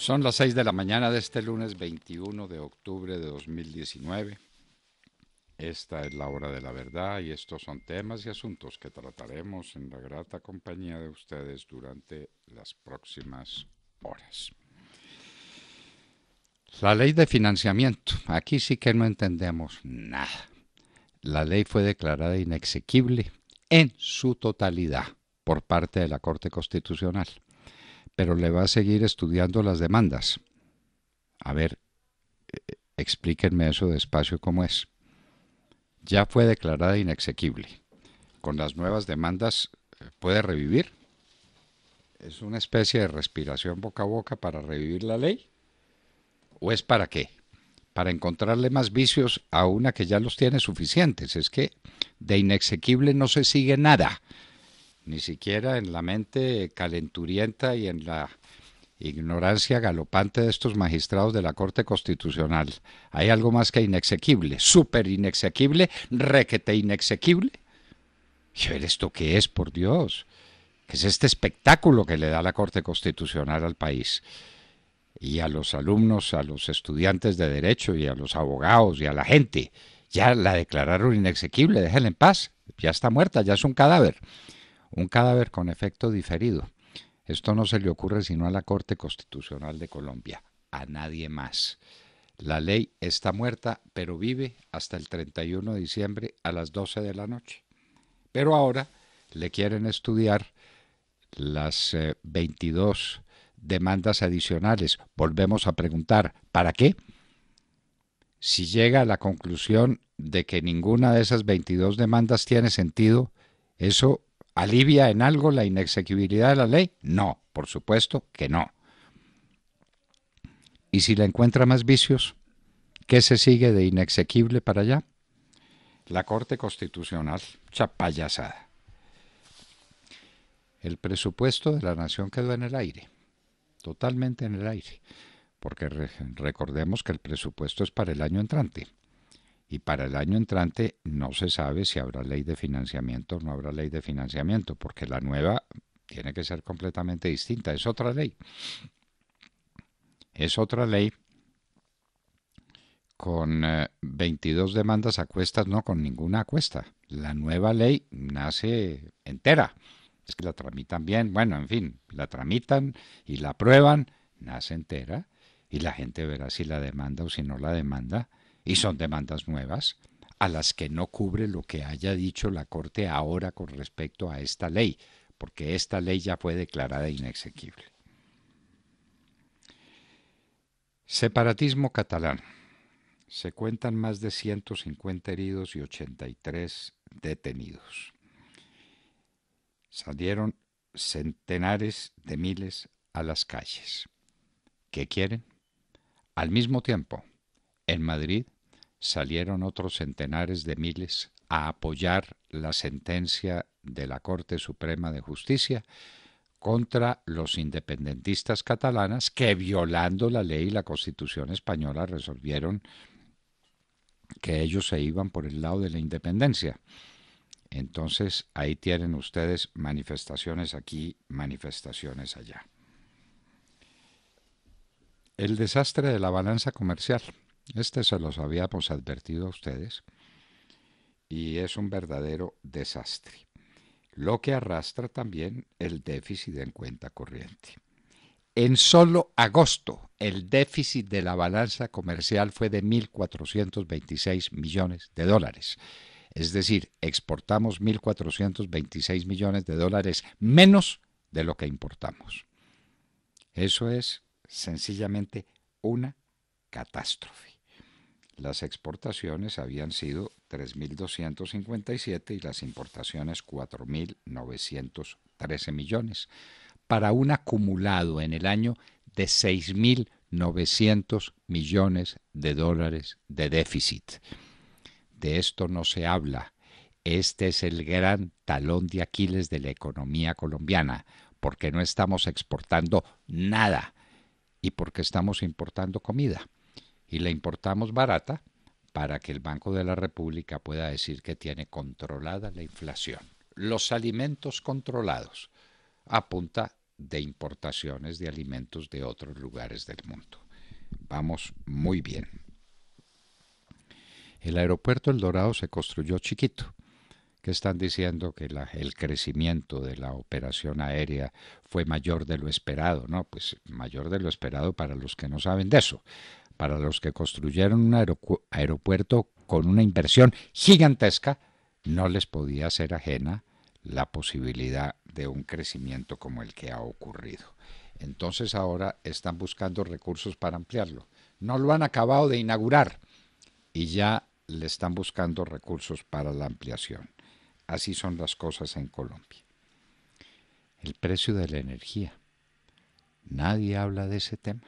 Son las 6 de la mañana de este lunes 21 de octubre de 2019. Esta es la hora de la verdad y estos son temas y asuntos que trataremos en la grata compañía de ustedes durante las próximas horas. La ley de financiamiento. Aquí sí que no entendemos nada. La ley fue declarada inexequible en su totalidad por parte de la Corte Constitucional pero le va a seguir estudiando las demandas. A ver, eh, explíquenme eso despacio cómo es. Ya fue declarada inexequible. Con las nuevas demandas eh, puede revivir. ¿Es una especie de respiración boca a boca para revivir la ley? ¿O es para qué? Para encontrarle más vicios a una que ya los tiene suficientes. Es que de inexequible no se sigue nada ni siquiera en la mente calenturienta y en la ignorancia galopante de estos magistrados de la Corte Constitucional. Hay algo más que inexequible, súper inexequible, requete inexequible. ¿Y esto qué es, por Dios? ¿Qué es este espectáculo que le da la Corte Constitucional al país? Y a los alumnos, a los estudiantes de Derecho y a los abogados y a la gente. Ya la declararon inexequible, déjenla en paz. Ya está muerta, ya es un cadáver un cadáver con efecto diferido. Esto no se le ocurre sino a la Corte Constitucional de Colombia, a nadie más. La ley está muerta, pero vive hasta el 31 de diciembre a las 12 de la noche. Pero ahora le quieren estudiar las 22 eh, demandas adicionales. Volvemos a preguntar, ¿para qué? Si llega a la conclusión de que ninguna de esas 22 demandas tiene sentido, eso ¿Alivia en algo la inexequibilidad de la ley? No, por supuesto que no. ¿Y si la encuentra más vicios? ¿Qué se sigue de inexequible para allá? La Corte Constitucional, chapayasada. El presupuesto de la nación quedó en el aire, totalmente en el aire, porque recordemos que el presupuesto es para el año entrante y para el año entrante no se sabe si habrá ley de financiamiento o no habrá ley de financiamiento, porque la nueva tiene que ser completamente distinta, es otra ley. Es otra ley con 22 eh, demandas a cuestas, no con ninguna cuesta. La nueva ley nace entera. Es que la tramitan bien, bueno, en fin, la tramitan y la aprueban, nace entera y la gente verá si la demanda o si no la demanda y son demandas nuevas a las que no cubre lo que haya dicho la Corte ahora con respecto a esta ley, porque esta ley ya fue declarada inexequible. Separatismo catalán. Se cuentan más de 150 heridos y 83 detenidos. Salieron centenares de miles a las calles. ¿Qué quieren? Al mismo tiempo, en Madrid salieron otros centenares de miles a apoyar la sentencia de la Corte Suprema de Justicia contra los independentistas catalanas que violando la ley y la constitución española resolvieron que ellos se iban por el lado de la independencia. Entonces ahí tienen ustedes manifestaciones aquí, manifestaciones allá. El desastre de la balanza comercial. Este se los habíamos advertido a ustedes y es un verdadero desastre, lo que arrastra también el déficit en cuenta corriente. En solo agosto, el déficit de la balanza comercial fue de 1.426 millones de dólares. Es decir, exportamos 1.426 millones de dólares menos de lo que importamos. Eso es sencillamente una catástrofe. Las exportaciones habían sido 3.257 y las importaciones 4.913 millones, para un acumulado en el año de 6.900 millones de dólares de déficit. De esto no se habla. Este es el gran talón de Aquiles de la economía colombiana, porque no estamos exportando nada y porque estamos importando comida y la importamos barata para que el Banco de la República pueda decir que tiene controlada la inflación. Los alimentos controlados a punta de importaciones de alimentos de otros lugares del mundo. Vamos muy bien. El aeropuerto El Dorado se construyó chiquito, que están diciendo que el crecimiento de la operación aérea fue mayor de lo esperado. No, pues mayor de lo esperado para los que no saben de eso para los que construyeron un aeropuerto con una inversión gigantesca, no les podía ser ajena la posibilidad de un crecimiento como el que ha ocurrido. Entonces ahora están buscando recursos para ampliarlo. No lo han acabado de inaugurar y ya le están buscando recursos para la ampliación. Así son las cosas en Colombia. El precio de la energía. Nadie habla de ese tema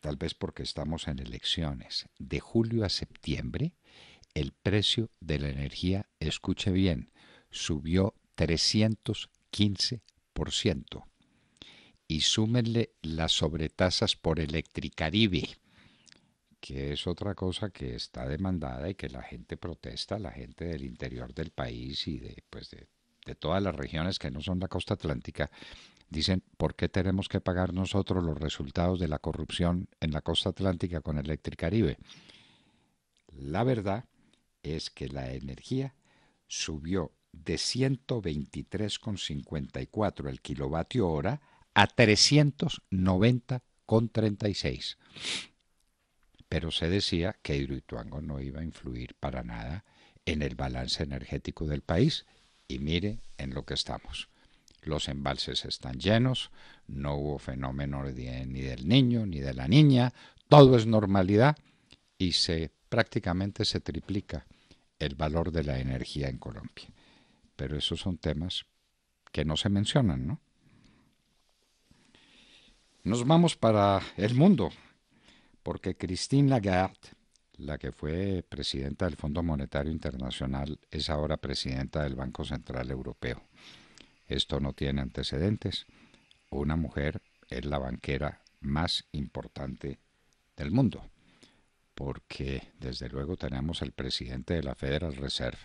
tal vez porque estamos en elecciones, de julio a septiembre, el precio de la energía, escuche bien, subió 315%. Y súmenle las sobretasas por Electricaribe, que es otra cosa que está demandada y que la gente protesta, la gente del interior del país y de, pues, de todas las regiones que no son la costa atlántica, Dicen, ¿por qué tenemos que pagar nosotros los resultados de la corrupción en la costa atlántica con Electric Caribe? La verdad es que la energía subió de 123,54 el kilovatio hora a 390,36. Pero se decía que Hidroituango no iba a influir para nada en el balance energético del país y mire en lo que estamos los embalses están llenos, no hubo fenómeno ni del niño ni de la niña, todo es normalidad y se prácticamente se triplica el valor de la energía en Colombia. Pero esos son temas que no se mencionan, ¿no? Nos vamos para el mundo, porque Christine Lagarde, la que fue presidenta del Fondo Monetario Internacional, es ahora presidenta del Banco Central Europeo. Esto no tiene antecedentes. Una mujer es la banquera más importante del mundo, porque desde luego tenemos el presidente de la Federal Reserve,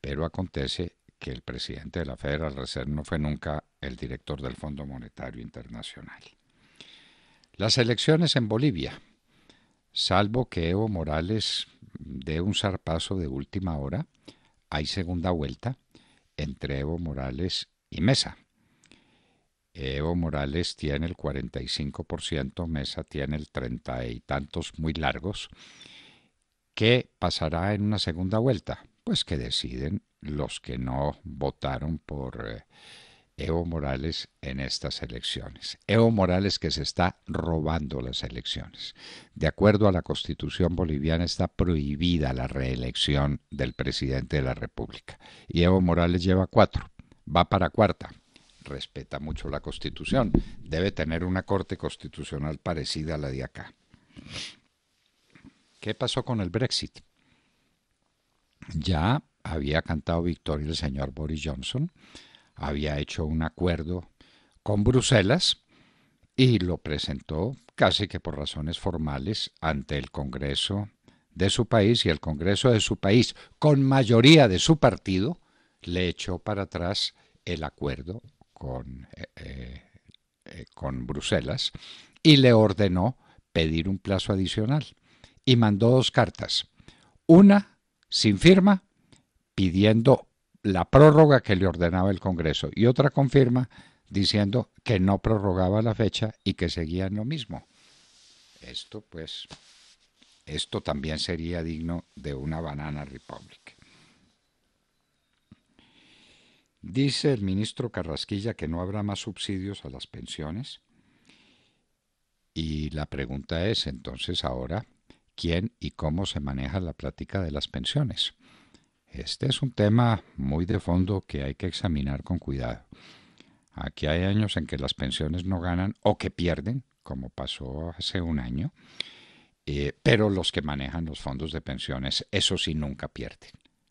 pero acontece que el presidente de la Federal Reserve no fue nunca el director del Fondo Monetario Internacional. Las elecciones en Bolivia, salvo que Evo Morales dé un zarpazo de última hora, hay segunda vuelta entre Evo Morales Mesa. Evo Morales tiene el 45%, Mesa tiene el 30 y tantos muy largos. ¿Qué pasará en una segunda vuelta? Pues que deciden los que no votaron por eh, Evo Morales en estas elecciones. Evo Morales que se está robando las elecciones. De acuerdo a la constitución boliviana está prohibida la reelección del presidente de la República. Y Evo Morales lleva cuatro va para cuarta. Respeta mucho la Constitución. Debe tener una Corte Constitucional parecida a la de acá. ¿Qué pasó con el Brexit? Ya había cantado victoria el señor Boris Johnson, había hecho un acuerdo con Bruselas y lo presentó casi que por razones formales ante el Congreso de su país y el Congreso de su país, con mayoría de su partido, le echó para atrás el acuerdo con, eh, eh, eh, con Bruselas y le ordenó pedir un plazo adicional. Y mandó dos cartas. Una sin firma pidiendo la prórroga que le ordenaba el Congreso y otra con firma diciendo que no prorrogaba la fecha y que seguían lo mismo. Esto pues, esto también sería digno de una banana republic. Dice el ministro Carrasquilla que no habrá más subsidios a las pensiones. Y la pregunta es entonces ahora, ¿quién y cómo se maneja la plática de las pensiones? Este es un tema muy de fondo que hay que examinar con cuidado. Aquí hay años en que las pensiones no ganan o que pierden, como pasó hace un año, eh, pero los que manejan los fondos de pensiones, eso sí, nunca pierden,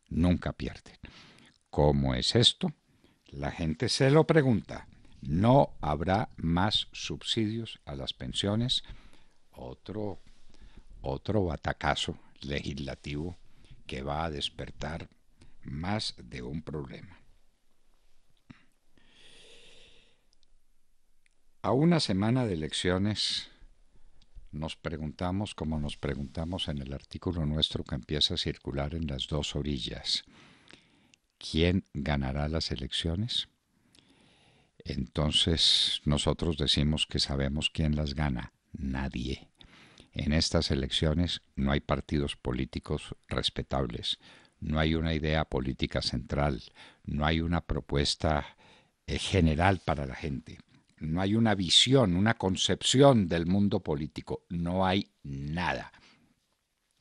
nunca pierden. ¿Cómo es esto? La gente se lo pregunta. No habrá más subsidios a las pensiones. Otro, otro batacazo legislativo que va a despertar más de un problema. A una semana de elecciones nos preguntamos como nos preguntamos en el artículo nuestro que empieza a circular en las dos orillas quién ganará las elecciones, entonces nosotros decimos que sabemos quién las gana, nadie. En estas elecciones no hay partidos políticos respetables, no hay una idea política central, no hay una propuesta eh, general para la gente, no hay una visión, una concepción del mundo político, no hay nada.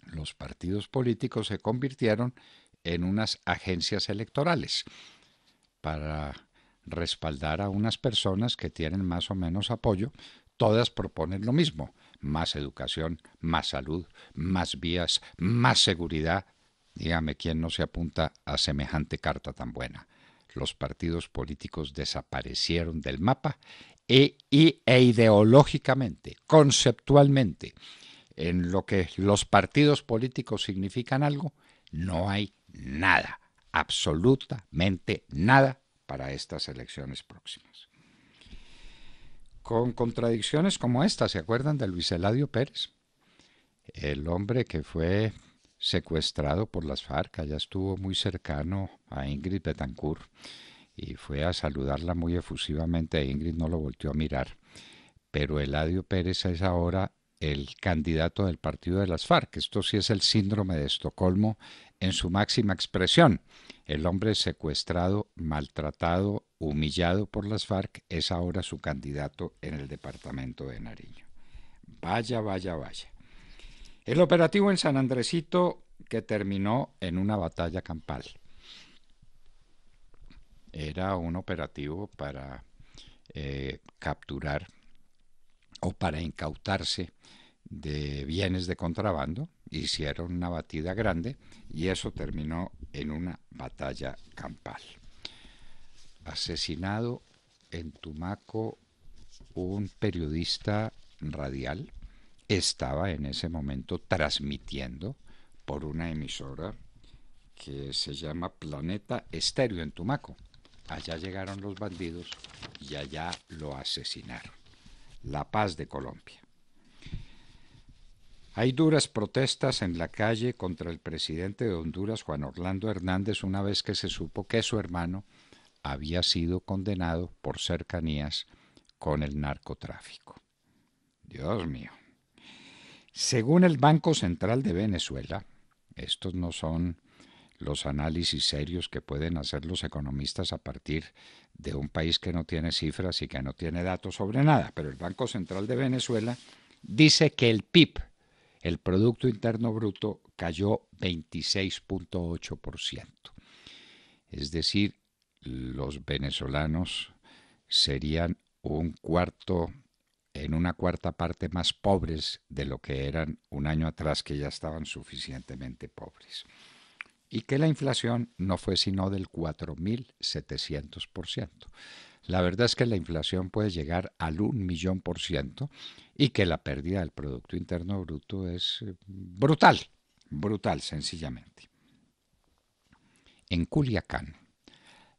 Los partidos políticos se convirtieron en en unas agencias electorales para respaldar a unas personas que tienen más o menos apoyo, todas proponen lo mismo, más educación, más salud, más vías, más seguridad. Dígame quién no se apunta a semejante carta tan buena. Los partidos políticos desaparecieron del mapa e, e ideológicamente, conceptualmente, en lo que los partidos políticos significan algo, no hay nada, absolutamente nada para estas elecciones próximas. Con contradicciones como esta, ¿se acuerdan de Luis Eladio Pérez? El hombre que fue secuestrado por las FARC, ya estuvo muy cercano a Ingrid Betancourt y fue a saludarla muy efusivamente. E Ingrid no lo volvió a mirar. Pero Eladio Pérez es ahora el candidato del partido de las FARC. Esto sí es el síndrome de Estocolmo en su máxima expresión. El hombre secuestrado, maltratado, humillado por las FARC es ahora su candidato en el departamento de Nariño. Vaya, vaya, vaya. El operativo en San Andresito que terminó en una batalla campal. Era un operativo para eh, capturar o para incautarse de bienes de contrabando, hicieron una batida grande y eso terminó en una batalla campal. Asesinado en Tumaco un periodista radial, estaba en ese momento transmitiendo por una emisora que se llama Planeta Estéreo en Tumaco. Allá llegaron los bandidos y allá lo asesinaron. La paz de Colombia. Hay duras protestas en la calle contra el presidente de Honduras, Juan Orlando Hernández, una vez que se supo que su hermano había sido condenado por cercanías con el narcotráfico. Dios mío. Según el Banco Central de Venezuela, estos no son los análisis serios que pueden hacer los economistas a partir de un país que no tiene cifras y que no tiene datos sobre nada, pero el Banco Central de Venezuela dice que el PIB el Producto Interno Bruto cayó 26.8%. Es decir, los venezolanos serían un cuarto, en una cuarta parte más pobres de lo que eran un año atrás, que ya estaban suficientemente pobres. Y que la inflación no fue sino del 4.700%. La verdad es que la inflación puede llegar al un millón por ciento y que la pérdida del Producto Interno Bruto es eh, brutal, brutal sencillamente. En Culiacán,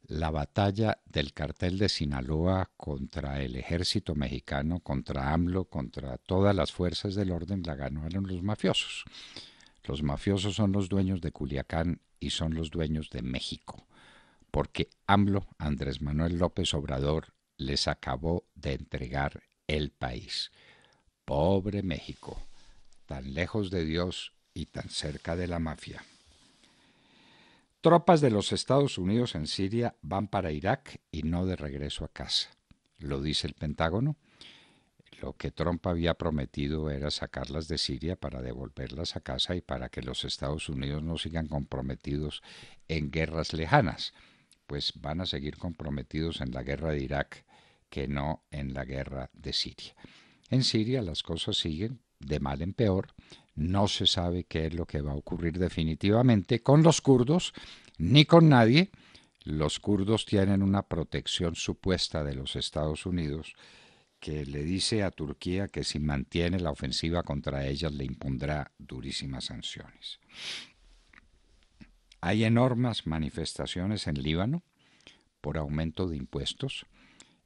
la batalla del cartel de Sinaloa contra el ejército mexicano, contra AMLO, contra todas las fuerzas del orden, la ganaron los mafiosos. Los mafiosos son los dueños de Culiacán y son los dueños de México porque AMLO, Andrés Manuel López Obrador, les acabó de entregar el país. Pobre México, tan lejos de Dios y tan cerca de la mafia. Tropas de los Estados Unidos en Siria van para Irak y no de regreso a casa. Lo dice el Pentágono. Lo que Trump había prometido era sacarlas de Siria para devolverlas a casa y para que los Estados Unidos no sigan comprometidos en guerras lejanas pues van a seguir comprometidos en la guerra de Irak que no en la guerra de Siria. En Siria las cosas siguen de mal en peor, no se sabe qué es lo que va a ocurrir definitivamente con los kurdos ni con nadie. Los kurdos tienen una protección supuesta de los Estados Unidos que le dice a Turquía que si mantiene la ofensiva contra ellas le impondrá durísimas sanciones. Hay enormes manifestaciones en Líbano por aumento de impuestos,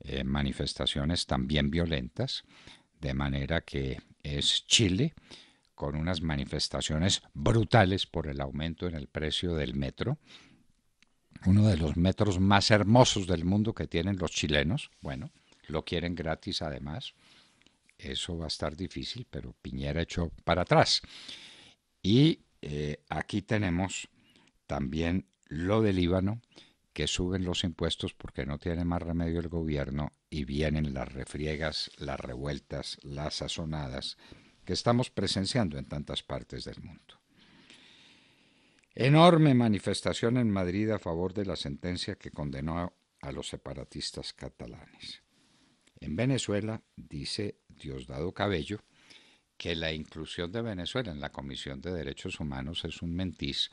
eh, manifestaciones también violentas, de manera que es Chile con unas manifestaciones brutales por el aumento en el precio del metro, uno de los metros más hermosos del mundo que tienen los chilenos, bueno, lo quieren gratis además, eso va a estar difícil, pero Piñera echó para atrás. Y eh, aquí tenemos también lo del Líbano, que suben los impuestos porque no tiene más remedio el gobierno y vienen las refriegas, las revueltas, las sazonadas que estamos presenciando en tantas partes del mundo. Enorme manifestación en Madrid a favor de la sentencia que condenó a los separatistas catalanes. En Venezuela, dice Diosdado Cabello, que la inclusión de Venezuela en la Comisión de Derechos Humanos es un mentiz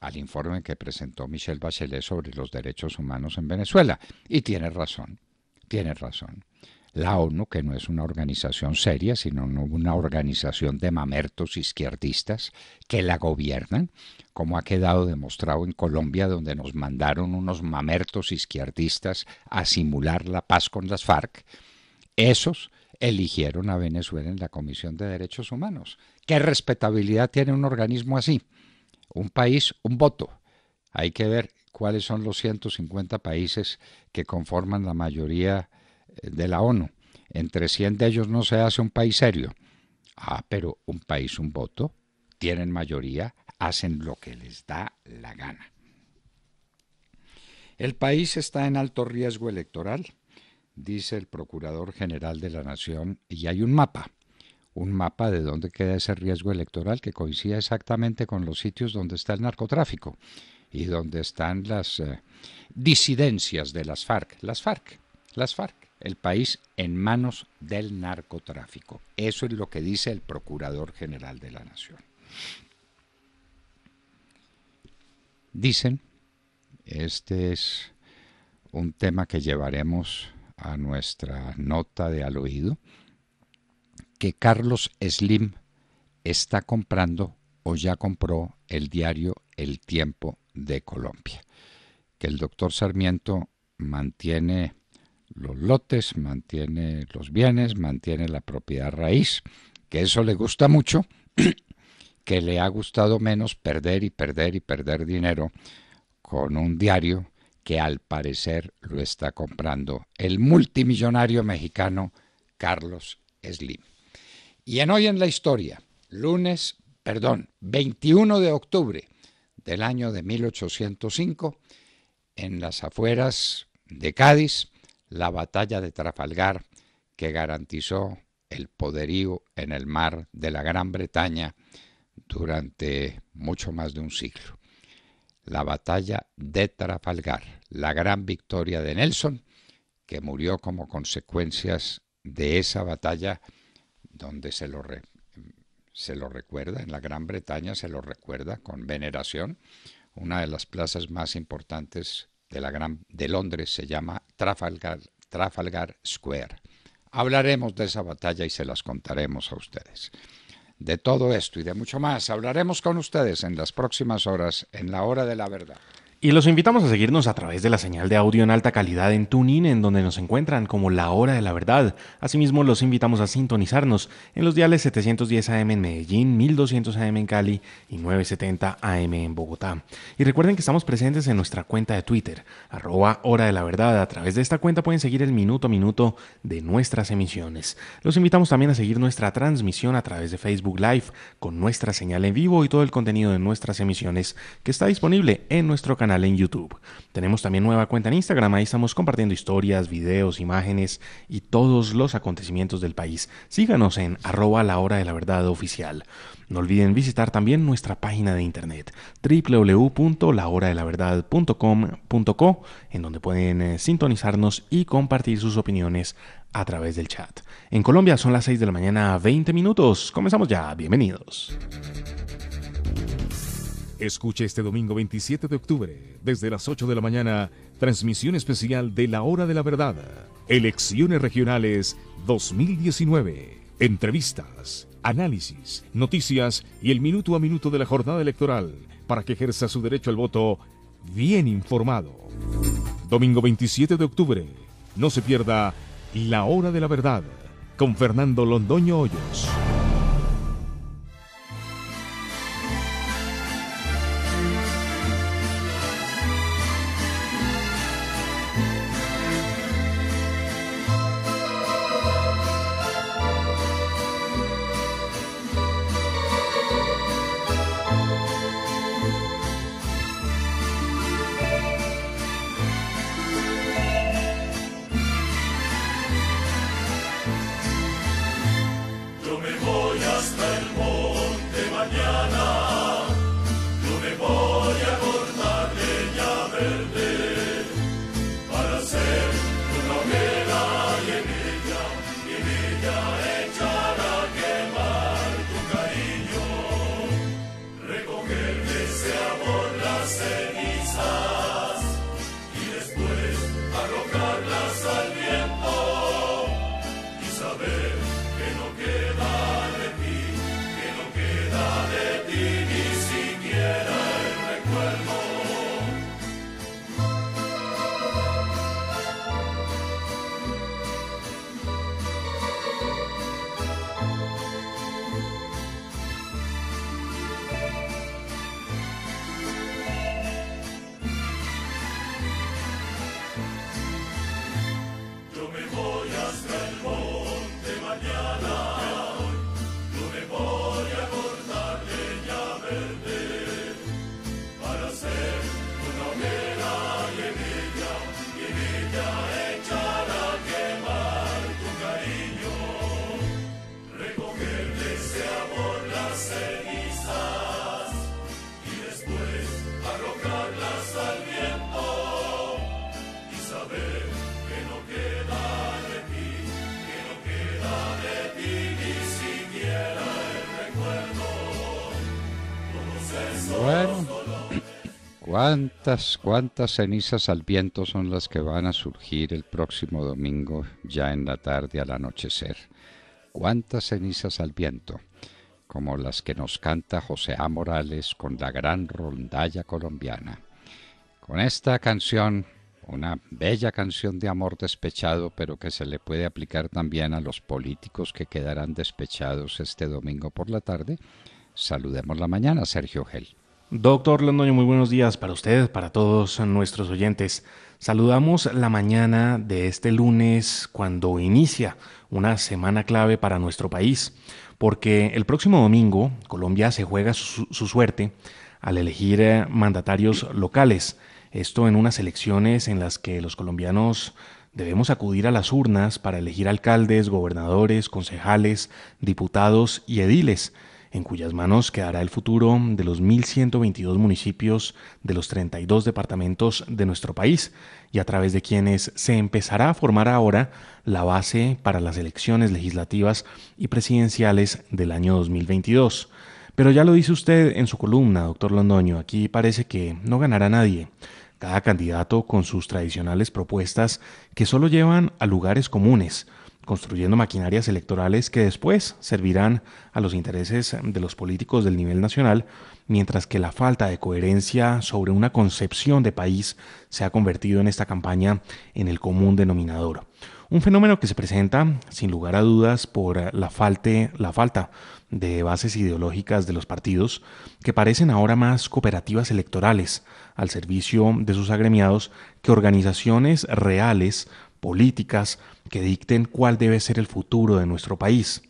al informe que presentó Michelle Bachelet sobre los derechos humanos en Venezuela. Y tiene razón, tiene razón. La ONU, que no es una organización seria, sino una organización de mamertos izquierdistas que la gobiernan, como ha quedado demostrado en Colombia, donde nos mandaron unos mamertos izquierdistas a simular la paz con las FARC, esos eligieron a Venezuela en la Comisión de Derechos Humanos. ¿Qué respetabilidad tiene un organismo así? Un país, un voto. Hay que ver cuáles son los 150 países que conforman la mayoría eh, de la ONU. Entre 100 de ellos no se hace un país serio. Ah, pero un país, un voto, tienen mayoría, hacen lo que les da la gana. El país está en alto riesgo electoral, dice el Procurador General de la Nación, y hay un mapa un mapa de dónde queda ese riesgo electoral que coincida exactamente con los sitios donde está el narcotráfico y donde están las eh, disidencias de las FARC. Las FARC, las FARC, el país en manos del narcotráfico. Eso es lo que dice el Procurador General de la Nación. Dicen, este es un tema que llevaremos a nuestra nota de al oído, que Carlos Slim está comprando o ya compró el diario El Tiempo de Colombia, que el doctor Sarmiento mantiene los lotes, mantiene los bienes, mantiene la propiedad raíz, que eso le gusta mucho, que le ha gustado menos perder y perder y perder dinero con un diario que al parecer lo está comprando el multimillonario mexicano Carlos Slim. Y en Hoy en la Historia, lunes, perdón, 21 de octubre del año de 1805, en las afueras de Cádiz, la batalla de Trafalgar que garantizó el poderío en el mar de la Gran Bretaña durante mucho más de un siglo. La batalla de Trafalgar, la gran victoria de Nelson, que murió como consecuencias de esa batalla donde se lo, se lo recuerda, en la Gran Bretaña se lo recuerda con veneración. Una de las plazas más importantes de, la Gran, de Londres se llama Trafalgar, Trafalgar Square. Hablaremos de esa batalla y se las contaremos a ustedes. De todo esto y de mucho más hablaremos con ustedes en las próximas horas en la hora de la verdad. Y los invitamos a seguirnos a través de la señal de audio en alta calidad en TuneIn, en donde nos encuentran como La Hora de la Verdad. Asimismo, los invitamos a sintonizarnos en los diales 710 AM en Medellín, 1200 AM en Cali y 970 AM en Bogotá. Y recuerden que estamos presentes en nuestra cuenta de Twitter, arroba Hora de la Verdad. A través de esta cuenta pueden seguir el minuto a minuto de nuestras emisiones. Los invitamos también a seguir nuestra transmisión a través de Facebook Live con nuestra señal en vivo y todo el contenido de nuestras emisiones que está disponible en nuestro canal en YouTube. Tenemos también nueva cuenta en Instagram, ahí estamos compartiendo historias, videos, imágenes y todos los acontecimientos del país. Síganos en arroba la hora de la verdad oficial. No olviden visitar también nuestra página de internet www.lahoradelaverdad.com.co en donde pueden eh, sintonizarnos y compartir sus opiniones a través del chat. En Colombia son las 6 de la mañana, 20 minutos. Comenzamos ya, bienvenidos. Escuche este domingo 27 de octubre, desde las 8 de la mañana, transmisión especial de La Hora de la Verdad, Elecciones Regionales 2019. Entrevistas, análisis, noticias y el minuto a minuto de la jornada electoral para que ejerza su derecho al voto bien informado. Domingo 27 de octubre, no se pierda La Hora de la Verdad con Fernando Londoño Hoyos. Hallelujah. cuántas, cuántas cenizas al viento son las que van a surgir el próximo domingo, ya en la tarde al anochecer. Cuántas cenizas al viento, como las que nos canta José A. Morales con la gran rondalla colombiana. Con esta canción, una bella canción de amor despechado, pero que se le puede aplicar también a los políticos que quedarán despechados este domingo por la tarde, saludemos la mañana, Sergio Gel. Doctor Londoño, muy buenos días para usted, para todos nuestros oyentes. Saludamos la mañana de este lunes cuando inicia una semana clave para nuestro país, porque el próximo domingo Colombia se juega su suerte al elegir eh, mandatarios locales. Esto en unas elecciones en las que los colombianos debemos acudir a las urnas para elegir alcaldes, gobernadores, concejales, diputados y ediles en cuyas manos quedará el futuro de los 1.122 municipios de los 32 departamentos de nuestro país y a través de quienes se empezará a formar ahora la base para las elecciones legislativas y presidenciales del año 2022. Pero ya lo dice usted en su columna, doctor Londoño, aquí parece que no ganará nadie. Cada candidato con sus tradicionales propuestas que solo llevan a lugares comunes, construyendo maquinarias electorales que después servirán a los intereses de los políticos del nivel nacional, mientras que la falta de coherencia sobre una concepción de país se ha convertido en esta campaña en el común denominador. Un fenómeno que se presenta, sin lugar a dudas, por la, la falta de bases ideológicas de los partidos, que parecen ahora más cooperativas electorales al servicio de sus agremiados que organizaciones reales políticas que dicten cuál debe ser el futuro de nuestro país.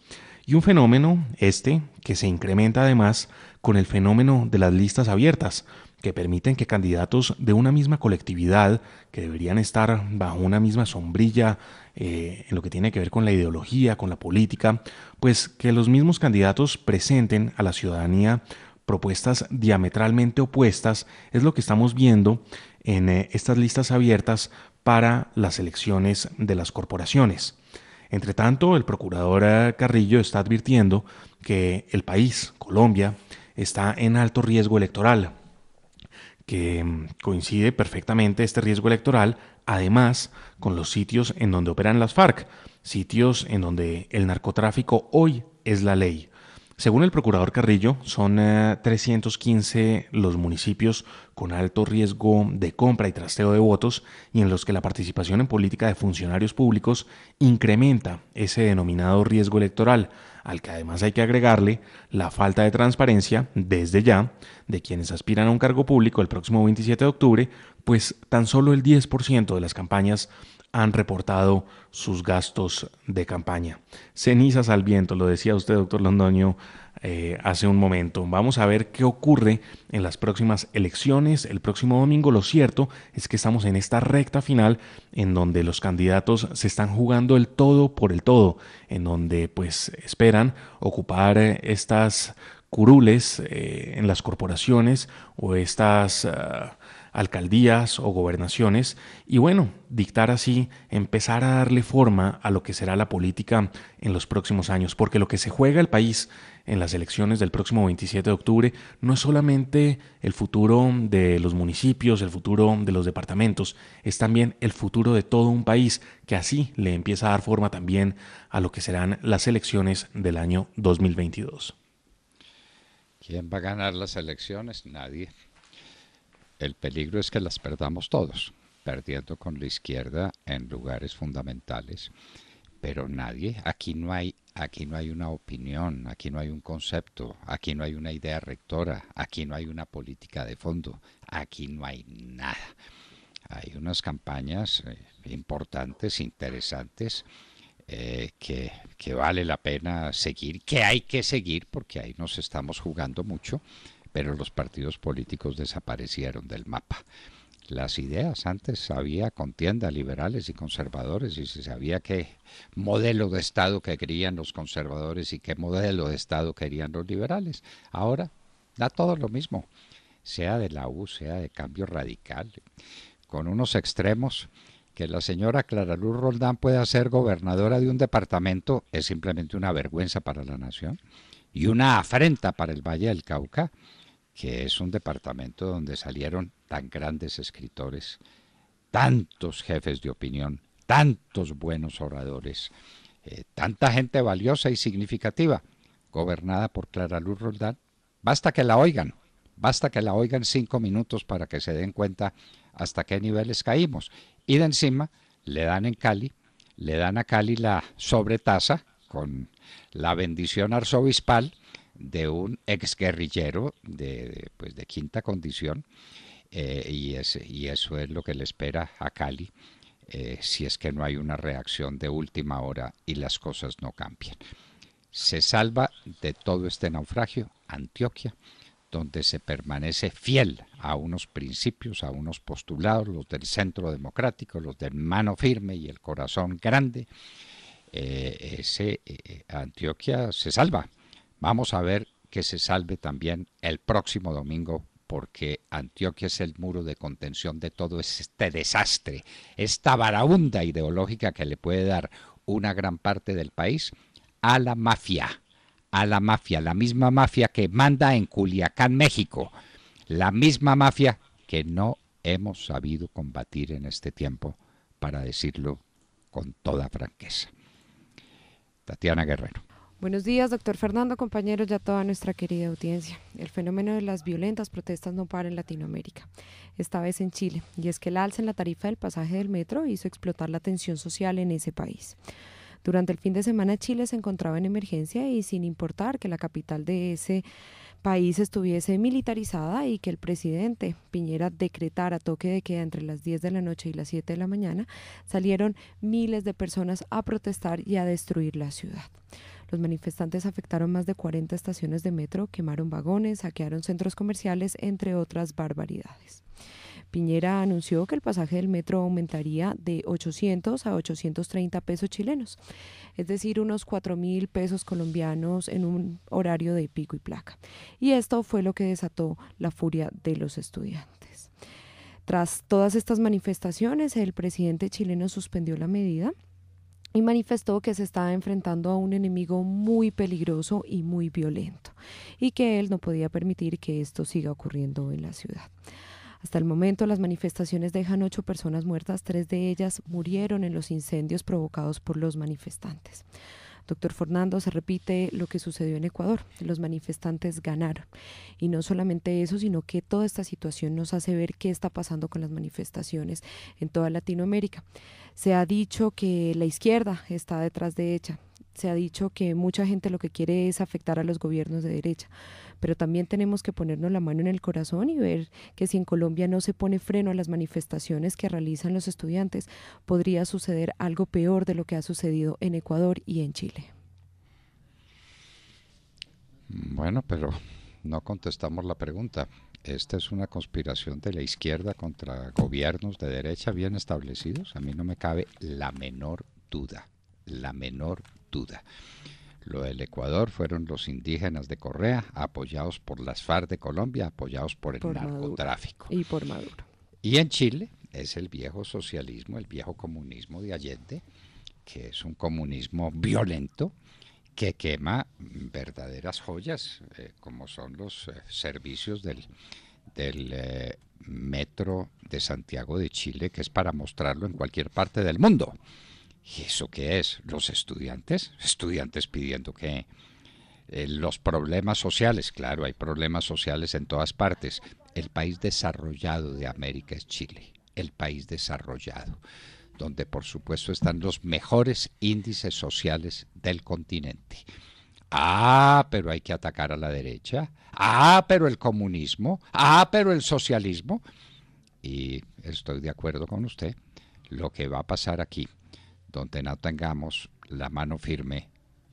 Y un fenómeno, este, que se incrementa además con el fenómeno de las listas abiertas, que permiten que candidatos de una misma colectividad, que deberían estar bajo una misma sombrilla eh, en lo que tiene que ver con la ideología, con la política, pues que los mismos candidatos presenten a la ciudadanía propuestas diametralmente opuestas, es lo que estamos viendo en eh, estas listas abiertas para las elecciones de las corporaciones. Entre tanto, el procurador Carrillo está advirtiendo que el país, Colombia, está en alto riesgo electoral, que mm, coincide perfectamente este riesgo electoral, además con los sitios en donde operan las FARC, sitios en donde el narcotráfico hoy es la ley. Según el procurador Carrillo, son 315 eh, los municipios con alto riesgo de compra y trasteo de votos y en los que la participación en política de funcionarios públicos incrementa ese denominado riesgo electoral, al que además hay que agregarle la falta de transparencia desde ya de quienes aspiran a un cargo público el próximo 27 de octubre, pues tan solo el 10% de las campañas han reportado sus gastos de campaña. Cenizas al viento, lo decía usted, doctor Londoño, eh, hace un momento. Vamos a ver qué ocurre en las próximas elecciones, el próximo domingo. Lo cierto es que estamos en esta recta final en donde los candidatos se están jugando el todo por el todo, en donde pues esperan ocupar eh, estas curules eh, en las corporaciones o estas... Ah, alcaldías o gobernaciones y bueno, dictar así, empezar a darle forma a lo que será la política en los próximos años, porque lo que se juega el país en las elecciones del próximo 27 de octubre no es solamente el futuro de los municipios, el futuro de los departamentos, es también el futuro de todo un país que así le empieza a dar forma también a lo que serán las elecciones del año 2022. ¿Quién va a ganar las elecciones? Nadie. El peligro es que las perdamos todos, perdiendo con la izquierda en lugares fundamentales, pero nadie, aquí no hay aquí no hay una opinión, aquí no hay un concepto, aquí no hay una idea rectora, aquí no hay una política de fondo, aquí no hay nada. Hay unas campañas eh, importantes, interesantes, eh, que, que vale la pena seguir, que hay que seguir porque ahí nos estamos jugando mucho, pero los partidos políticos desaparecieron del mapa. Las ideas antes había contienda liberales y conservadores y se sabía qué modelo de Estado que querían los conservadores y qué modelo de Estado querían los liberales. Ahora da todo lo mismo, sea de la U, sea de cambio radical, con unos extremos que la señora Clara Luz Roldán pueda ser gobernadora de un departamento es simplemente una vergüenza para la nación y una afrenta para el Valle del Cauca que es un departamento donde salieron tan grandes escritores, tantos jefes de opinión, tantos buenos oradores, eh, tanta gente valiosa y significativa, gobernada por Clara Luz Roldán. Basta que la oigan, basta que la oigan cinco minutos para que se den cuenta hasta qué niveles caímos. Y de encima le dan en Cali, le dan a Cali la sobretasa con la bendición arzobispal de un exguerrillero de, de, pues de quinta condición eh, y, y eso es lo que le espera a Cali eh, si es que no hay una reacción de última hora y las cosas no cambian. Se salva de todo este naufragio Antioquia, donde se permanece fiel a unos principios, a unos postulados, los del centro democrático, los del mano firme y el corazón grande. Eh, ese Antioquia se salva Vamos a ver que se salve también el próximo domingo porque Antioquia es el muro de contención de todo este desastre, esta varaunda ideológica que le puede dar una gran parte del país a la mafia, a la mafia, la misma mafia que manda en Culiacán, México, la misma mafia que no hemos sabido combatir en este tiempo, para decirlo con toda franqueza. Tatiana Guerrero. Buenos días, doctor Fernando, compañeros y a toda nuestra querida audiencia. El fenómeno de las violentas protestas no para en Latinoamérica, esta vez en Chile, y es que el alza en la tarifa del pasaje del metro hizo explotar la tensión social en ese país. Durante el fin de semana Chile se encontraba en emergencia y sin importar que la capital de ese país estuviese militarizada y que el presidente Piñera decretara toque de queda entre las 10 de la noche y las 7 de la mañana, salieron miles de personas a protestar y a destruir la ciudad. Los manifestantes afectaron más de 40 estaciones de metro, quemaron vagones, saquearon centros comerciales, entre otras barbaridades. Piñera anunció que el pasaje del metro aumentaría de 800 a 830 pesos chilenos, es decir, unos 4 mil pesos colombianos en un horario de pico y placa. Y esto fue lo que desató la furia de los estudiantes. Tras todas estas manifestaciones, el presidente chileno suspendió la medida y manifestó que se estaba enfrentando a un enemigo muy peligroso y muy violento y que él no podía permitir que esto siga ocurriendo en la ciudad. Hasta el momento las manifestaciones dejan ocho personas muertas, tres de ellas murieron en los incendios provocados por los manifestantes. Doctor Fernando, se repite lo que sucedió en Ecuador. Los manifestantes ganaron. Y no solamente eso, sino que toda esta situación nos hace ver qué está pasando con las manifestaciones en toda Latinoamérica. Se ha dicho que la izquierda está detrás de ella. Se ha dicho que mucha gente lo que quiere es afectar a los gobiernos de derecha pero también tenemos que ponernos la mano en el corazón y ver que si en Colombia no se pone freno a las manifestaciones que realizan los estudiantes, podría suceder algo peor de lo que ha sucedido en Ecuador y en Chile. Bueno, pero no contestamos la pregunta. Esta es una conspiración de la izquierda contra gobiernos de derecha bien establecidos. A mí no me cabe la menor duda, la menor duda. Lo del Ecuador fueron los indígenas de Correa, apoyados por las FARC de Colombia, apoyados por el narcotráfico. Y por Maduro. Y en Chile es el viejo socialismo, el viejo comunismo de Allende, que es un comunismo violento que quema verdaderas joyas, eh, como son los eh, servicios del, eh, metro de Santiago de Chile, que es para mostrarlo en cualquier parte del mundo. ¿Y eso qué es? ¿Los estudiantes? Estudiantes pidiendo que eh, los problemas sociales, claro, hay problemas sociales en todas partes. El país desarrollado de América es Chile, el país desarrollado, donde por supuesto están los mejores índices sociales del continente. Ah, pero hay que atacar a la derecha. Ah, pero el comunismo. Ah, pero el socialismo. Y estoy de acuerdo con usted. Lo que va a pasar aquí donde no tengamos la mano firme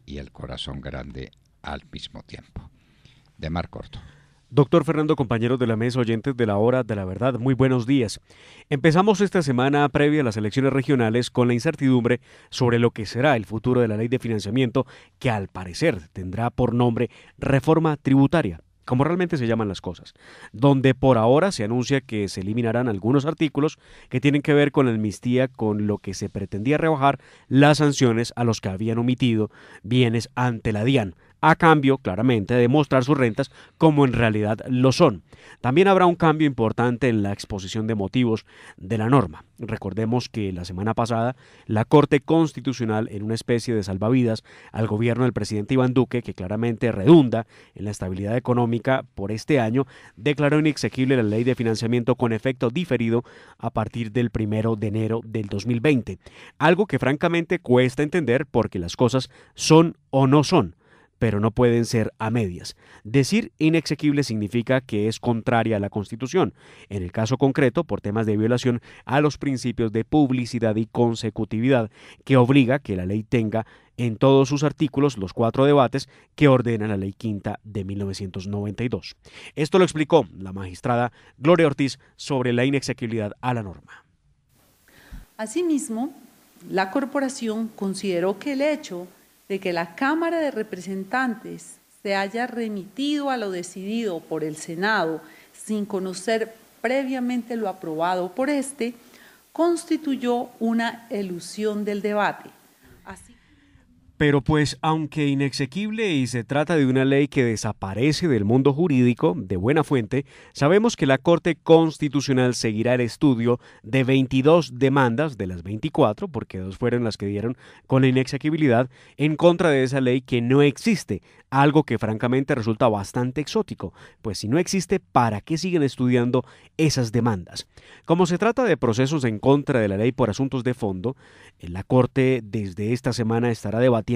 y el corazón grande al mismo tiempo. De Mar Corto. Doctor Fernando, compañeros de la mesa, oyentes de la hora de la verdad, muy buenos días. Empezamos esta semana previa a las elecciones regionales con la incertidumbre sobre lo que será el futuro de la ley de financiamiento que al parecer tendrá por nombre reforma tributaria como realmente se llaman las cosas, donde por ahora se anuncia que se eliminarán algunos artículos que tienen que ver con la amnistía, con lo que se pretendía rebajar las sanciones a los que habían omitido bienes ante la DIAN a cambio claramente de mostrar sus rentas como en realidad lo son. También habrá un cambio importante en la exposición de motivos de la norma. Recordemos que la semana pasada la Corte Constitucional en una especie de salvavidas al gobierno del presidente Iván Duque, que claramente redunda en la estabilidad económica por este año, declaró inexequible la ley de financiamiento con efecto diferido a partir del primero de enero del 2020. Algo que francamente cuesta entender porque las cosas son o no son pero no pueden ser a medias. Decir inexequible significa que es contraria a la Constitución, en el caso concreto por temas de violación a los principios de publicidad y consecutividad, que obliga que la ley tenga en todos sus artículos los cuatro debates que ordena la Ley Quinta de 1992. Esto lo explicó la magistrada Gloria Ortiz sobre la inexequibilidad a la norma. Asimismo, la corporación consideró que el hecho de que la Cámara de Representantes se haya remitido a lo decidido por el Senado sin conocer previamente lo aprobado por este, constituyó una elusión del debate pero pues aunque inexequible y se trata de una ley que desaparece del mundo jurídico de buena fuente, sabemos que la Corte Constitucional seguirá el estudio de 22 demandas de las 24, porque dos fueron las que dieron con la inexequibilidad, en contra de esa ley que no existe, algo que francamente resulta bastante exótico, pues si no existe, ¿para qué siguen estudiando esas demandas? Como se trata de procesos en contra de la ley por asuntos de fondo, eh, la Corte desde esta semana estará debatiendo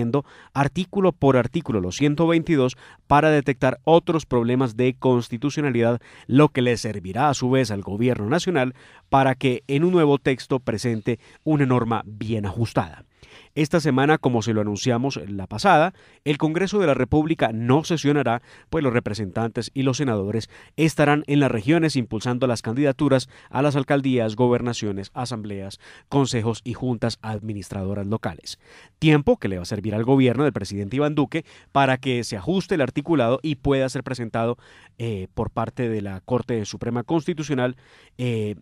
artículo por artículo los 122 para detectar otros problemas de constitucionalidad, lo que le servirá a su vez al gobierno nacional para que en un nuevo texto presente una norma bien ajustada. Esta semana, como se lo anunciamos la pasada, el Congreso de la República no sesionará, pues los representantes y los senadores estarán en las regiones impulsando las candidaturas a las alcaldías, gobernaciones, asambleas, consejos y juntas administradoras locales. Tiempo que le va a servir al gobierno del presidente Iván Duque para que se ajuste el articulado y pueda ser presentado eh, por parte de la Corte Suprema Constitucional. Eh,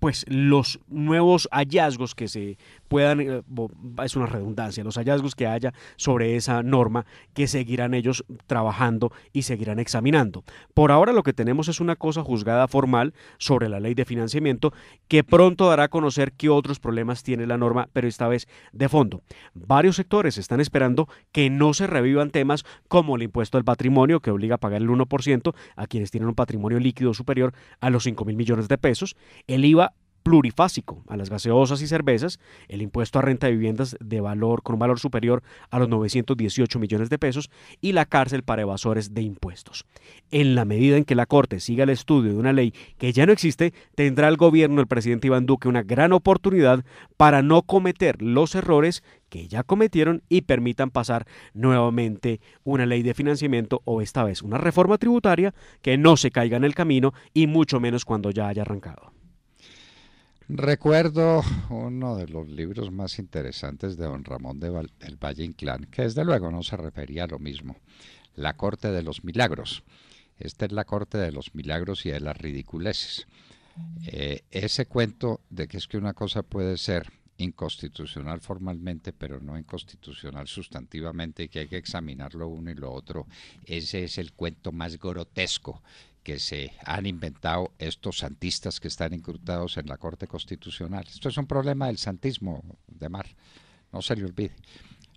pues los nuevos hallazgos que se puedan, eh, es una redundancia, los hallazgos que haya sobre esa norma que seguirán ellos trabajando y seguirán examinando. Por ahora lo que tenemos es una cosa juzgada formal sobre la ley de financiamiento que pronto dará a conocer qué otros problemas tiene la norma, pero esta vez de fondo. Varios sectores están esperando que no se revivan temas como el impuesto al patrimonio que obliga a pagar el 1% a quienes tienen un patrimonio líquido superior a los 5 mil millones de pesos, el IVA plurifásico a las gaseosas y cervezas, el impuesto a renta de viviendas de valor con un valor superior a los 918 millones de pesos y la cárcel para evasores de impuestos. En la medida en que la Corte siga el estudio de una ley que ya no existe, tendrá el gobierno del presidente Iván Duque una gran oportunidad para no cometer los errores que ya cometieron y permitan pasar nuevamente una ley de financiamiento o esta vez una reforma tributaria que no se caiga en el camino y mucho menos cuando ya haya arrancado. Recuerdo uno de los libros más interesantes de don Ramón de Val del Valle Inclán, que desde luego no se refería a lo mismo, La Corte de los Milagros. Esta es la Corte de los Milagros y de las Ridiculeces. Eh, ese cuento de que es que una cosa puede ser inconstitucional formalmente, pero no inconstitucional sustantivamente, y que hay que examinar lo uno y lo otro. Ese es el cuento más grotesco que se han inventado estos santistas que están incrustados en la Corte Constitucional. Esto es un problema del santismo de Mar, no se le olvide.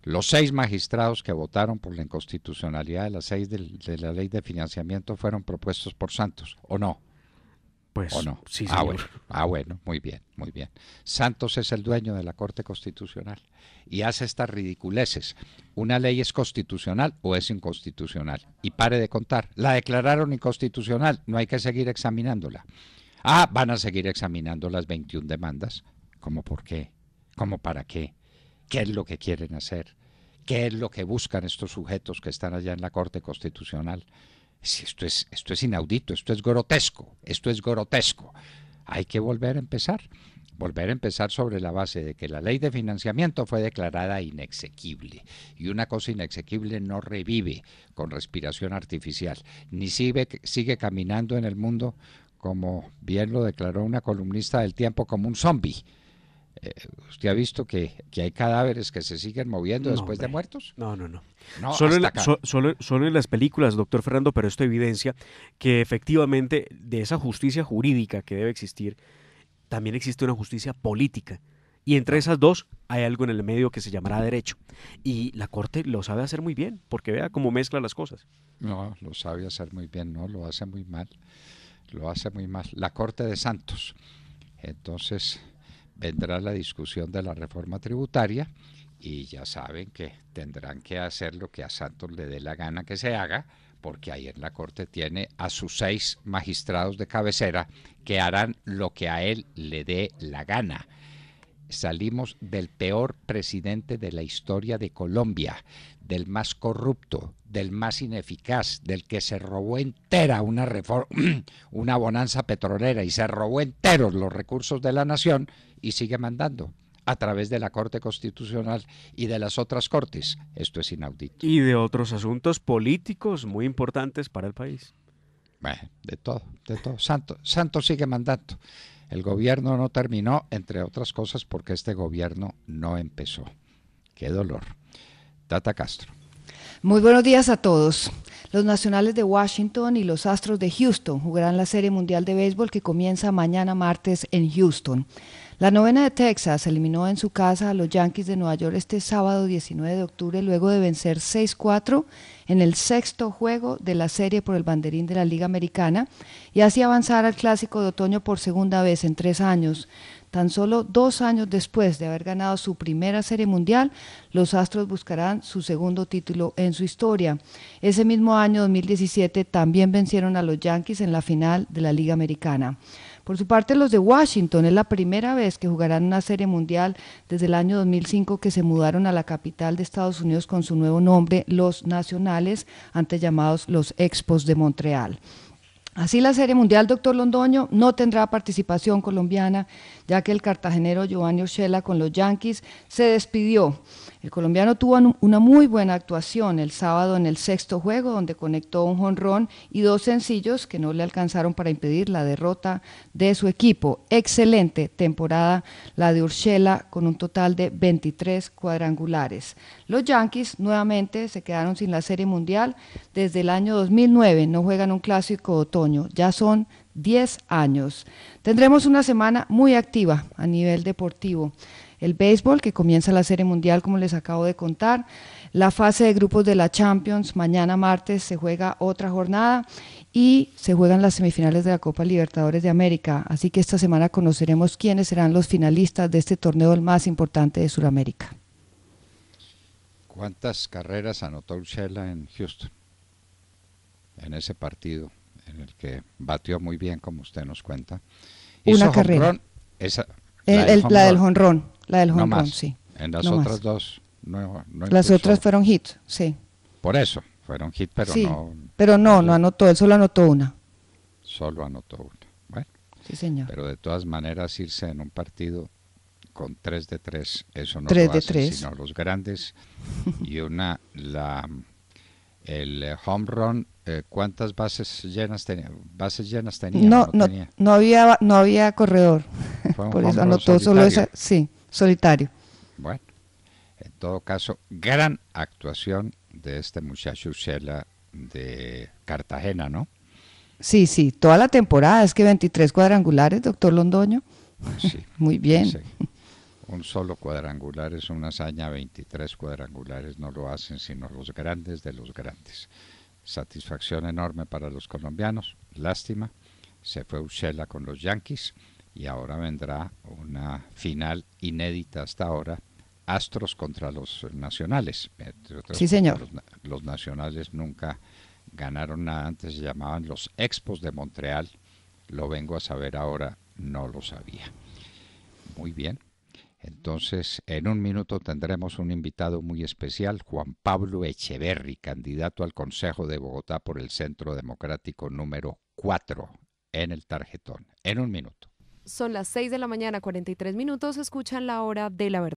Los seis magistrados que votaron por la inconstitucionalidad de las seis de la ley de financiamiento fueron propuestos por Santos, ¿o no? Pues sí, Ah, bueno. Ah, bueno, muy bien, muy bien. Santos es el dueño de la Corte Constitucional y hace estas ridiculeces. Una ley es constitucional o es inconstitucional. Y pare de contar. La declararon inconstitucional, no hay que seguir examinándola. Ah, van a seguir examinando las 21 demandas. ¿Cómo por qué? ¿Cómo para qué? ¿Qué es lo que quieren hacer? ¿Qué es lo que buscan estos sujetos que están allá en la Corte Constitucional? esto es, esto es inaudito, esto es grotesco, esto es grotesco. Hay que volver a empezar, volver a empezar sobre la base de que la ley de financiamiento fue declarada inexequible y una cosa inexequible no revive con respiración artificial, ni sigue, sigue caminando en el mundo como bien lo declaró una columnista del tiempo como un zombie eh, ¿Usted ha visto que, hay cadáveres que se siguen moviendo después de muertos? No, no, no. solo, en solo, en las películas, doctor Fernando, pero esto evidencia que efectivamente de esa justicia jurídica que debe existir, también existe una justicia política. Y entre esas dos hay algo en el medio que se llamará derecho. Y la Corte lo sabe hacer muy bien, porque vea cómo mezcla las cosas. No, lo sabe hacer muy bien, no, lo hace muy mal. Lo hace muy mal. La Corte de Santos. Entonces, vendrá la discusión de la reforma tributaria y ya saben que tendrán que hacer lo que a Santos le dé la gana que se haga, porque ahí en la Corte tiene a sus seis magistrados de cabecera que harán lo que a él le dé la gana. Salimos del peor presidente de la historia de Colombia del más corrupto, del más ineficaz, del que se robó entera una reforma, una bonanza petrolera y se robó enteros los recursos de la nación y sigue mandando a través de la Corte Constitucional y de las otras cortes. Esto es inaudito. Y de otros asuntos políticos muy importantes para el país. Bueno, de todo, de todo. Santos Santo sigue mandando. El gobierno no terminó, entre otras cosas, porque este gobierno no empezó. Qué dolor. Tata Castro. Muy buenos días a todos. Los Nacionales de Washington y los Astros de Houston jugarán la Serie Mundial de Béisbol que comienza mañana martes en Houston. La novena de Texas eliminó en su casa a los Yankees de Nueva York este sábado 19 de octubre luego de vencer 6-4 en el sexto juego de la serie por el banderín de la Liga Americana y así avanzar al Clásico de Otoño por segunda vez en tres años. Tan solo dos años después de haber ganado su primera serie mundial, los Astros buscarán su segundo título en su historia. Ese mismo año, 2017, también vencieron a los Yankees en la final de la Liga Americana. Por su parte, los de Washington es la primera vez que jugarán una serie mundial desde el año 2005 que se mudaron a la capital de Estados Unidos con su nuevo nombre, los Nacionales, antes llamados los Expos de Montreal. Así la Serie Mundial, doctor Londoño, no tendrá participación colombiana, ya que el cartagenero Giovanni Urshela con los Yankees se despidió. El colombiano tuvo una muy buena actuación el sábado en el sexto juego, donde conectó un jonrón y dos sencillos que no le alcanzaron para impedir la derrota de su equipo. Excelente temporada la de Urshela, con un total de 23 cuadrangulares. Los Yankees nuevamente se quedaron sin la Serie Mundial desde el año 2009, no juegan un clásico otoño, ya son 10 años. Tendremos una semana muy activa a nivel deportivo. El béisbol, que comienza la Serie Mundial, como les acabo de contar. La fase de grupos de la Champions, mañana martes se juega otra jornada y se juegan las semifinales de la Copa Libertadores de América. Así que esta semana conoceremos quiénes serán los finalistas de este torneo el más importante de Sudamérica. ¿Cuántas carreras anotó Urshela en Houston? En ese partido en el que batió muy bien, como usted nos cuenta. Una carrera. esa, la, del la, jonrón, la del jonrón, no sí. En las otras dos. No, las otras fueron hit, sí. Por eso, fueron hit, pero no. Pero no, no anotó, él solo anotó una. Solo anotó una. Bueno. Sí, señor. Pero de todas maneras, irse en un partido con 3 de 3, eso no tres de tres. sino los grandes. Y una, la, el eh, home run, eh, ¿cuántas bases llenas tenía? ¿Bases llenas tenía? No, no, no había, no había corredor. Por eso anotó solo esa, sí, solitario. Bueno, en todo caso, gran actuación de este muchacho Shela de Cartagena, ¿no? Sí, sí, toda la temporada, es que 23 cuadrangulares, doctor Londoño. Sí, Muy bien un solo cuadrangular es una hazaña, 23 cuadrangulares no lo hacen sino los grandes de los grandes. Satisfacción enorme para los colombianos, lástima, se fue Uchela con los Yankees y ahora vendrá una final inédita hasta ahora, Astros contra los Nacionales. sí, señor. los Nacionales nunca ganaron nada, antes se llamaban los Expos de Montreal, lo vengo a saber ahora, no lo sabía. Muy bien, entonces, en un minuto tendremos un invitado muy especial, Juan Pablo Echeverri, candidato al Consejo de Bogotá por el Centro Democrático número 4 en el tarjetón. En un minuto. Son las 6 de la mañana, 43 minutos. Escuchan la hora de la verdad.